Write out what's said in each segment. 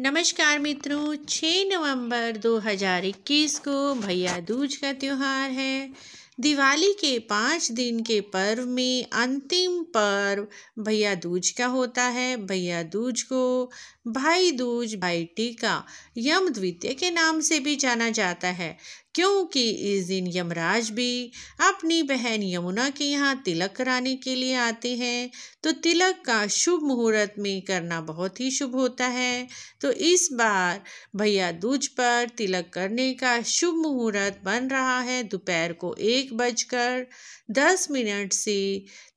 नमस्कार मित्रों 6 नवंबर 2021 को भैया दूज का त्यौहार है दिवाली के पाँच दिन के पर्व में अंतिम पर्व भैया दूज का होता है भैया दूज को भाई दूज भाई टीका यम द्वितीय के नाम से भी जाना जाता है क्योंकि इस दिन यमराज भी अपनी बहन यमुना के यहाँ तिलक कराने के लिए आते हैं तो तिलक का शुभ मुहूर्त में करना बहुत ही शुभ होता है तो इस बार भैया दूज पर तिलक करने का शुभ मुहूर्त बन रहा है दोपहर को एक बजकर दस मिनट से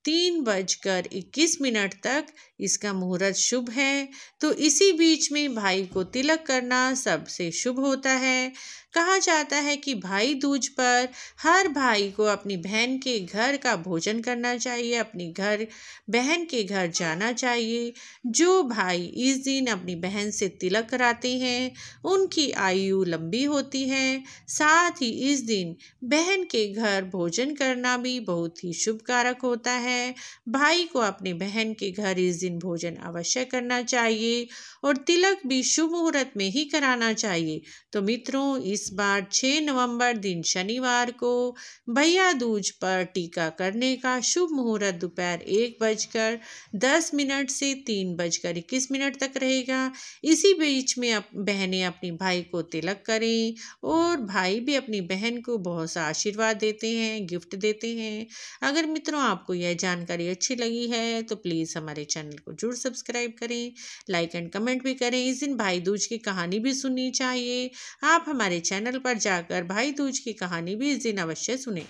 तीन बजकर इक्कीस मिनट तक इसका मुहूर्त शुभ है तो इसी बीच में भाई को तिलक करना सबसे शुभ होता है कहा जाता है कि भाई दूज पर हर भाई को अपनी बहन के घर का भोजन करना चाहिए अपनी घर बहन के घर जाना चाहिए जो भाई इस दिन अपनी बहन से तिलक कराते हैं उनकी आयु लंबी होती है साथ ही इस दिन बहन के घर भोजन करना भी बहुत ही शुभ कारक होता है भाई को अपनी बहन के घर इस दिन भोजन अवश्य करना चाहिए और तिलक भी शुभ मुहूर्त में ही कराना चाहिए तो मित्रों इस बार 6 नवंबर दिन शनिवार को भैया दूज पर टीका करने का शुभ मुहूर्त दोपहर एक बजकर दस मिनट से तीन बजकर इक्कीस मिनट तक रहेगा इसी बीच में अप, बहनें अपने भाई को तिलक करें और भाई भी अपनी बहन को बहुत सा आशीर्वाद देते हैं गिफ्ट देते हैं अगर मित्रों आपको यह जानकारी अच्छी लगी है तो प्लीज़ हमारे चैनल को जरूर सब्सक्राइब करें लाइक एंड कमेंट भी करें इस दिन भाई दूज की कहानी भी सुननी चाहिए आप हमारे चैनल पर जाकर भाई दूज की कहानी भी इस दिन अवश्य सुने